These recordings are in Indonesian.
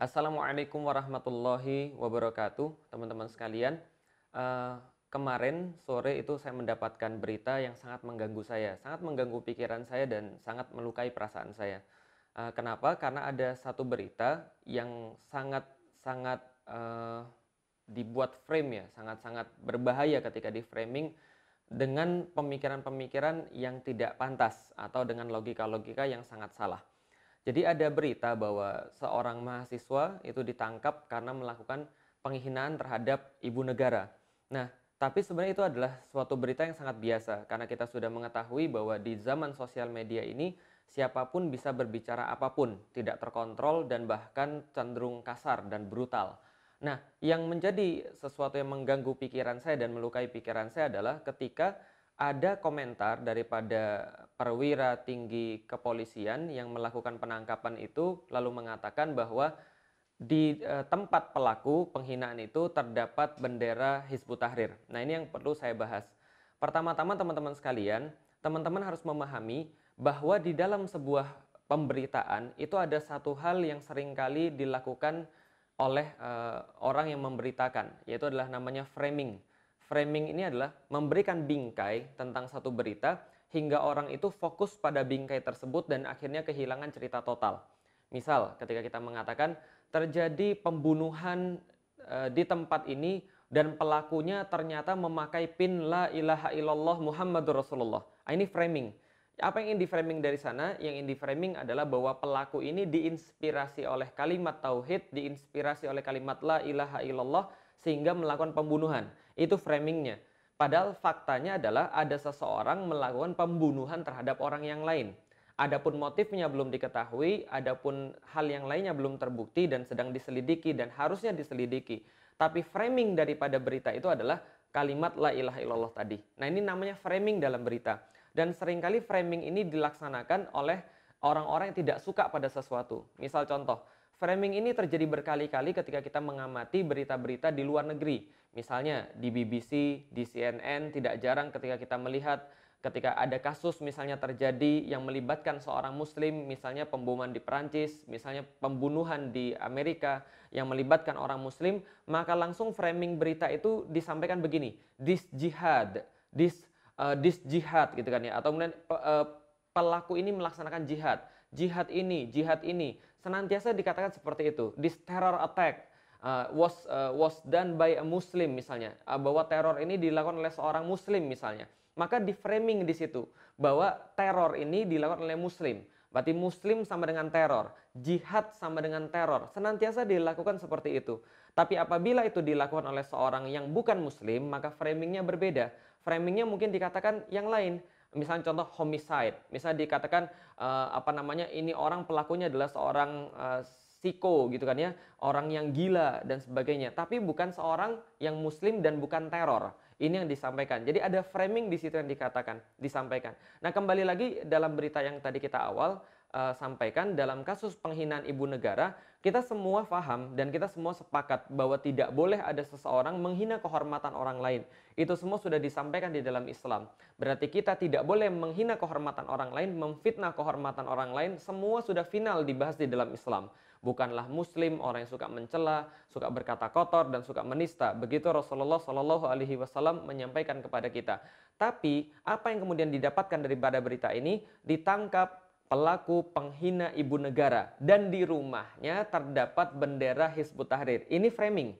Assalamualaikum warahmatullahi wabarakatuh, teman-teman sekalian. Uh, kemarin sore itu saya mendapatkan berita yang sangat mengganggu saya, sangat mengganggu pikiran saya dan sangat melukai perasaan saya. Uh, kenapa? Karena ada satu berita yang sangat-sangat uh, eh, dibuat frame ya, sangat-sangat berbahaya ketika di framing dengan pemikiran-pemikiran yang tidak pantas atau dengan logika-logika yang sangat salah. Jadi ada berita bahwa seorang mahasiswa itu ditangkap karena melakukan penghinaan terhadap ibu negara. Nah, tapi sebenarnya itu adalah suatu berita yang sangat biasa karena kita sudah mengetahui bahwa di zaman sosial media ini siapapun bisa berbicara apapun, tidak terkontrol dan bahkan cenderung kasar dan brutal. Nah, yang menjadi sesuatu yang mengganggu pikiran saya dan melukai pikiran saya adalah ketika ada komentar daripada perwira tinggi kepolisian yang melakukan penangkapan itu lalu mengatakan bahwa di e, tempat pelaku penghinaan itu terdapat bendera Hizbut Tahrir. Nah, ini yang perlu saya bahas. Pertama-tama teman-teman sekalian, teman-teman harus memahami bahwa di dalam sebuah pemberitaan itu ada satu hal yang seringkali dilakukan oleh uh, orang yang memberitakan, yaitu adalah namanya framing. Framing ini adalah memberikan bingkai tentang satu berita hingga orang itu fokus pada bingkai tersebut dan akhirnya kehilangan cerita total. Misal, ketika kita mengatakan terjadi pembunuhan uh, di tempat ini dan pelakunya ternyata memakai pin la ilaha illallah Muhammadur Rasulullah. Ah, ini framing. Apa yang ingin framing dari sana? Yang ingin framing adalah bahwa pelaku ini diinspirasi oleh kalimat tauhid, diinspirasi oleh kalimat la ilaha illallah sehingga melakukan pembunuhan. Itu framingnya. Padahal faktanya adalah ada seseorang melakukan pembunuhan terhadap orang yang lain. Adapun motifnya belum diketahui, adapun hal yang lainnya belum terbukti dan sedang diselidiki dan harusnya diselidiki. Tapi framing daripada berita itu adalah kalimat la ilaha illallah tadi. Nah, ini namanya framing dalam berita. Dan seringkali framing ini dilaksanakan oleh orang-orang yang tidak suka pada sesuatu. Misal contoh, framing ini terjadi berkali-kali ketika kita mengamati berita-berita di luar negeri. Misalnya di BBC, di CNN, tidak jarang ketika kita melihat ketika ada kasus misalnya terjadi yang melibatkan seorang muslim misalnya pemboman di Perancis misalnya pembunuhan di Amerika yang melibatkan orang muslim maka langsung framing berita itu disampaikan begini this jihad this uh, dis jihad gitu kan ya atau kemudian uh, pelaku ini melaksanakan jihad jihad ini jihad ini senantiasa dikatakan seperti itu dis terror attack uh, was uh, was done by a muslim misalnya uh, bahwa teror ini dilakukan oleh seorang muslim misalnya maka di framing di situ bahwa teror ini dilakukan oleh muslim berarti muslim sama dengan teror jihad sama dengan teror senantiasa dilakukan seperti itu tapi apabila itu dilakukan oleh seorang yang bukan muslim, maka framingnya berbeda. Framingnya mungkin dikatakan yang lain. Misalnya contoh homicide, misalnya dikatakan uh, apa namanya ini orang pelakunya adalah seorang uh, psiko gitu kan ya, orang yang gila dan sebagainya. Tapi bukan seorang yang muslim dan bukan teror. Ini yang disampaikan. Jadi ada framing di situ yang dikatakan, disampaikan. Nah kembali lagi dalam berita yang tadi kita awal, uh, sampaikan dalam kasus penghinaan ibu negara, kita semua paham dan kita semua sepakat bahwa tidak boleh ada seseorang menghina kehormatan orang lain. Itu semua sudah disampaikan di dalam Islam. Berarti kita tidak boleh menghina kehormatan orang lain, memfitnah kehormatan orang lain, semua sudah final dibahas di dalam Islam. Bukanlah muslim orang yang suka mencela, suka berkata kotor dan suka menista. Begitu Rasulullah Shallallahu alaihi wasallam menyampaikan kepada kita. Tapi apa yang kemudian didapatkan daripada berita ini ditangkap pelaku penghina ibu negara dan di rumahnya terdapat bendera Hizbut Tahrir. Ini framing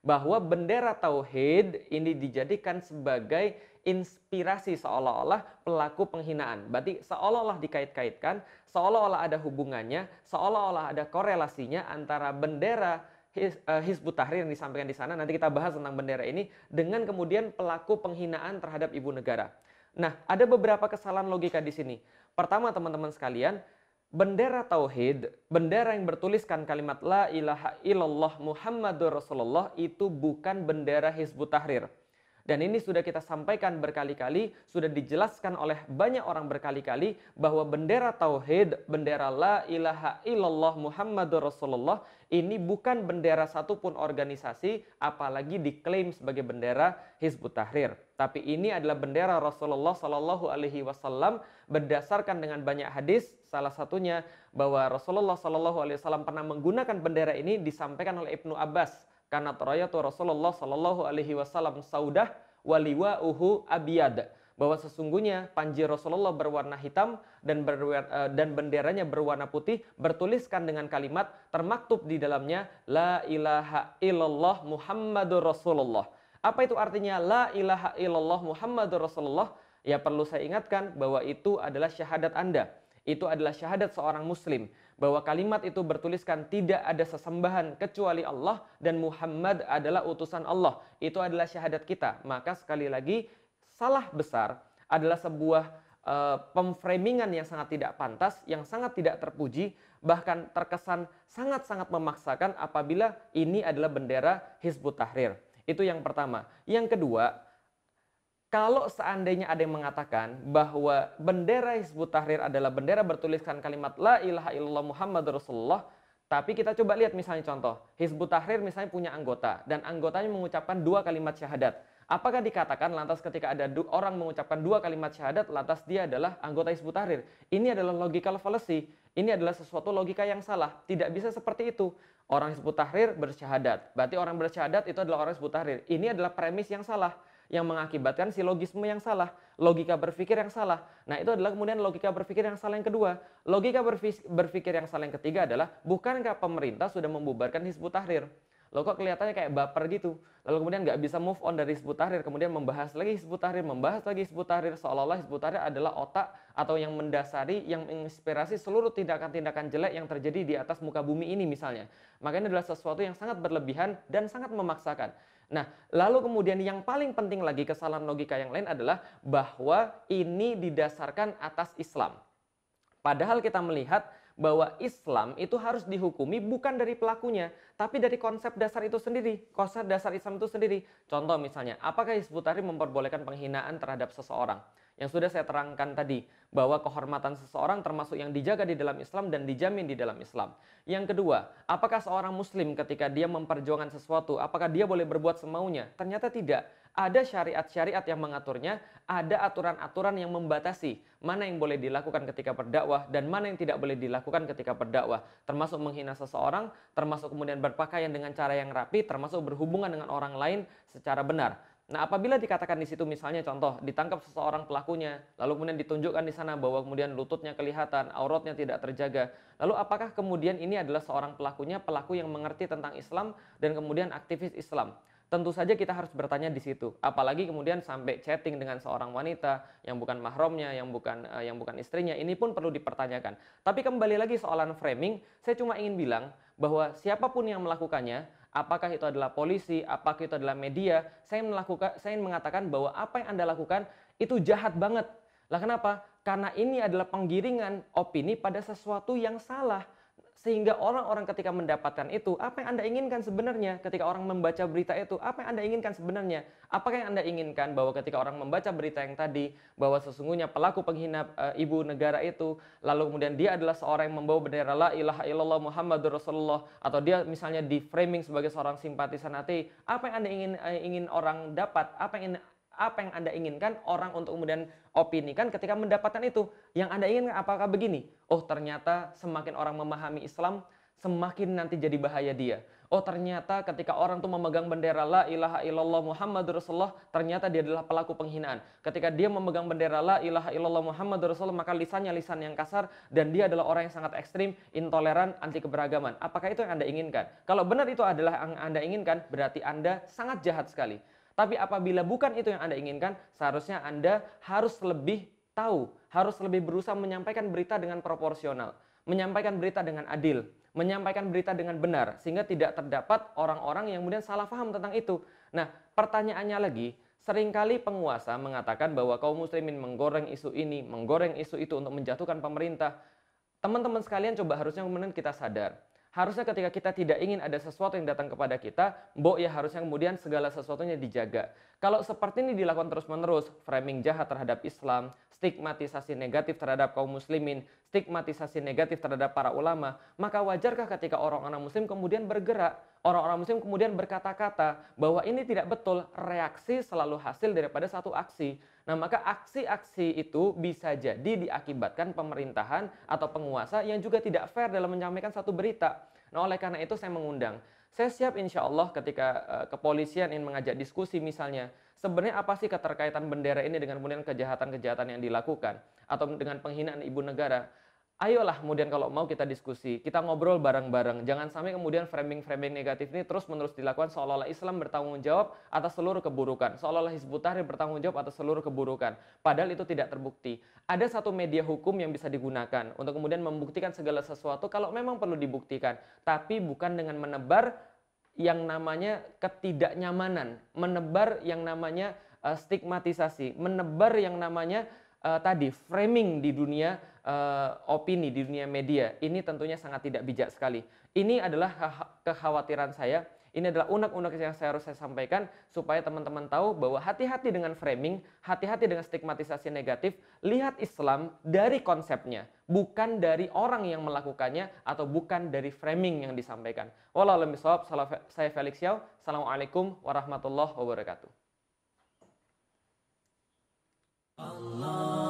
bahwa bendera tauhid ini dijadikan sebagai inspirasi seolah-olah pelaku penghinaan. Berarti seolah-olah dikait-kaitkan, seolah-olah ada hubungannya, seolah-olah ada korelasinya antara bendera eh, Hizbut Tahrir yang disampaikan di sana. Nanti kita bahas tentang bendera ini dengan kemudian pelaku penghinaan terhadap ibu negara. Nah, ada beberapa kesalahan logika di sini Pertama teman-teman sekalian, bendera tauhid, bendera yang bertuliskan kalimat la ilaha illallah Muhammadur Rasulullah itu bukan bendera Hizbut Tahrir. Dan ini sudah kita sampaikan berkali-kali, sudah dijelaskan oleh banyak orang berkali-kali bahwa bendera tauhid, bendera la ilaha illallah Muhammadur Rasulullah ini bukan bendera satupun organisasi apalagi diklaim sebagai bendera Hizbut Tahrir. Tapi ini adalah bendera Rasulullah Shallallahu alaihi wasallam berdasarkan dengan banyak hadis salah satunya bahwa Rasulullah Shallallahu alaihi wasallam pernah menggunakan bendera ini disampaikan oleh Ibnu Abbas karena terayatu Rasulullah Shallallahu alaihi wasallam saudah waliwa uhu abiyad bahwa sesungguhnya panji Rasulullah berwarna hitam dan berwarna, e, dan benderanya berwarna putih bertuliskan dengan kalimat termaktub di dalamnya la ilaha illallah Muhammadur Rasulullah. Apa itu artinya la ilaha illallah Muhammadur Rasulullah? Ya perlu saya ingatkan bahwa itu adalah syahadat Anda. Itu adalah syahadat seorang muslim bahwa kalimat itu bertuliskan tidak ada sesembahan kecuali Allah dan Muhammad adalah utusan Allah. Itu adalah syahadat kita. Maka sekali lagi salah besar adalah sebuah uh, pemframingan yang sangat tidak pantas, yang sangat tidak terpuji, bahkan terkesan sangat-sangat memaksakan apabila ini adalah bendera Hizbut Tahrir. Itu yang pertama. Yang kedua, kalau seandainya ada yang mengatakan bahwa bendera Hizbut Tahrir adalah bendera bertuliskan kalimat La ilaha illallah Muhammad Rasulullah, tapi kita coba lihat misalnya contoh, Hizbut Tahrir misalnya punya anggota, dan anggotanya mengucapkan dua kalimat syahadat. Apakah dikatakan lantas ketika ada orang mengucapkan dua kalimat syahadat, lantas dia adalah anggota Hizbut Tahrir? Ini adalah logical fallacy ini adalah sesuatu logika yang salah. Tidak bisa seperti itu. Orang disebut tahrir bersyahadat. Berarti orang bersyahadat itu adalah orang disebut tahrir. Ini adalah premis yang salah yang mengakibatkan si silogisme yang salah, logika berpikir yang salah. Nah, itu adalah kemudian logika berpikir yang salah yang kedua. Logika berpikir yang salah yang ketiga adalah bukankah pemerintah sudah membubarkan Hizbut Tahrir? lo kok kelihatannya kayak baper gitu. Lalu kemudian nggak bisa move on dari sebut Tahrir, kemudian membahas lagi sebut Tahrir, membahas lagi sebut Tahrir, seolah-olah sebut Tahrir adalah otak atau yang mendasari, yang menginspirasi seluruh tindakan-tindakan jelek yang terjadi di atas muka bumi ini misalnya. Maka ini adalah sesuatu yang sangat berlebihan dan sangat memaksakan. Nah, lalu kemudian yang paling penting lagi kesalahan logika yang lain adalah bahwa ini didasarkan atas Islam. Padahal kita melihat bahwa Islam itu harus dihukumi bukan dari pelakunya, tapi dari konsep dasar itu sendiri, konsep dasar Islam itu sendiri. Contoh misalnya, apakah Hizbut Tahrir memperbolehkan penghinaan terhadap seseorang? Yang sudah saya terangkan tadi, bahwa kehormatan seseorang termasuk yang dijaga di dalam Islam dan dijamin di dalam Islam. Yang kedua, apakah seorang muslim ketika dia memperjuangkan sesuatu, apakah dia boleh berbuat semaunya? Ternyata tidak ada syariat-syariat yang mengaturnya, ada aturan-aturan yang membatasi mana yang boleh dilakukan ketika berdakwah dan mana yang tidak boleh dilakukan ketika berdakwah, termasuk menghina seseorang, termasuk kemudian berpakaian dengan cara yang rapi, termasuk berhubungan dengan orang lain secara benar. Nah, apabila dikatakan di situ misalnya contoh ditangkap seseorang pelakunya, lalu kemudian ditunjukkan di sana bahwa kemudian lututnya kelihatan, auratnya tidak terjaga. Lalu apakah kemudian ini adalah seorang pelakunya, pelaku yang mengerti tentang Islam dan kemudian aktivis Islam? tentu saja kita harus bertanya di situ. Apalagi kemudian sampai chatting dengan seorang wanita yang bukan mahramnya, yang bukan uh, yang bukan istrinya, ini pun perlu dipertanyakan. Tapi kembali lagi soalan framing, saya cuma ingin bilang bahwa siapapun yang melakukannya, apakah itu adalah polisi, apakah itu adalah media, saya melakukan saya ingin mengatakan bahwa apa yang Anda lakukan itu jahat banget. Lah kenapa? Karena ini adalah penggiringan opini pada sesuatu yang salah sehingga orang-orang ketika mendapatkan itu, apa yang Anda inginkan sebenarnya? Ketika orang membaca berita itu, apa yang Anda inginkan sebenarnya? Apakah yang Anda inginkan bahwa ketika orang membaca berita yang tadi, bahwa sesungguhnya pelaku penghina e, ibu negara itu, lalu kemudian dia adalah seorang yang membawa bendera la ilaha illallah Muhammadur Rasulullah, atau dia misalnya di framing sebagai seorang simpatisan hati, apa yang Anda ingin e, ingin orang dapat? Apa yang apa yang Anda inginkan orang untuk kemudian opini kan ketika mendapatkan itu. Yang Anda inginkan apakah begini? Oh, ternyata semakin orang memahami Islam, semakin nanti jadi bahaya dia. Oh, ternyata ketika orang tuh memegang bendera la ilaha illallah Muhammad Rasulullah, ternyata dia adalah pelaku penghinaan. Ketika dia memegang bendera la ilaha illallah Muhammad Rasulullah, maka lisannya lisan yang kasar dan dia adalah orang yang sangat ekstrim, intoleran, anti keberagaman. Apakah itu yang Anda inginkan? Kalau benar itu adalah yang Anda inginkan, berarti Anda sangat jahat sekali. Tapi apabila bukan itu yang Anda inginkan, seharusnya Anda harus lebih tahu, harus lebih berusaha menyampaikan berita dengan proporsional, menyampaikan berita dengan adil, menyampaikan berita dengan benar sehingga tidak terdapat orang-orang yang kemudian salah paham tentang itu. Nah, pertanyaannya lagi, seringkali penguasa mengatakan bahwa kaum muslimin menggoreng isu ini, menggoreng isu itu untuk menjatuhkan pemerintah. Teman-teman sekalian coba harusnya kemudian kita sadar harusnya ketika kita tidak ingin ada sesuatu yang datang kepada kita, mbok ya harusnya kemudian segala sesuatunya dijaga. Kalau seperti ini dilakukan terus-menerus, framing jahat terhadap Islam, stigmatisasi negatif terhadap kaum muslimin, stigmatisasi negatif terhadap para ulama, maka wajarkah ketika orang-orang muslim kemudian bergerak, orang-orang muslim kemudian berkata-kata bahwa ini tidak betul, reaksi selalu hasil daripada satu aksi. Nah, maka aksi-aksi itu bisa jadi diakibatkan pemerintahan atau penguasa yang juga tidak fair dalam menyampaikan satu berita. Nah, oleh karena itu saya mengundang. Saya siap insya Allah ketika uh, kepolisian ingin mengajak diskusi misalnya, sebenarnya apa sih keterkaitan bendera ini dengan kemudian kejahatan-kejahatan yang dilakukan atau dengan penghinaan ibu negara ayolah kemudian kalau mau kita diskusi, kita ngobrol bareng-bareng. Jangan sampai kemudian framing-framing negatif ini terus-menerus dilakukan seolah-olah Islam bertanggung jawab atas seluruh keburukan, seolah-olah Hizbut Tahrir bertanggung jawab atas seluruh keburukan. Padahal itu tidak terbukti. Ada satu media hukum yang bisa digunakan untuk kemudian membuktikan segala sesuatu kalau memang perlu dibuktikan, tapi bukan dengan menebar yang namanya ketidaknyamanan, menebar yang namanya eh, stigmatisasi, menebar yang namanya uh, tadi framing di dunia uh, opini di dunia media ini tentunya sangat tidak bijak sekali. Ini adalah kekhawatiran saya. Ini adalah unek-unek yang saya harus saya sampaikan supaya teman-teman tahu bahwa hati-hati dengan framing, hati-hati dengan stigmatisasi negatif. Lihat Islam dari konsepnya, bukan dari orang yang melakukannya atau bukan dari framing yang disampaikan. Wallahualamissalam, salam saya Felix Yao. Assalamualaikum warahmatullahi wabarakatuh. Allah.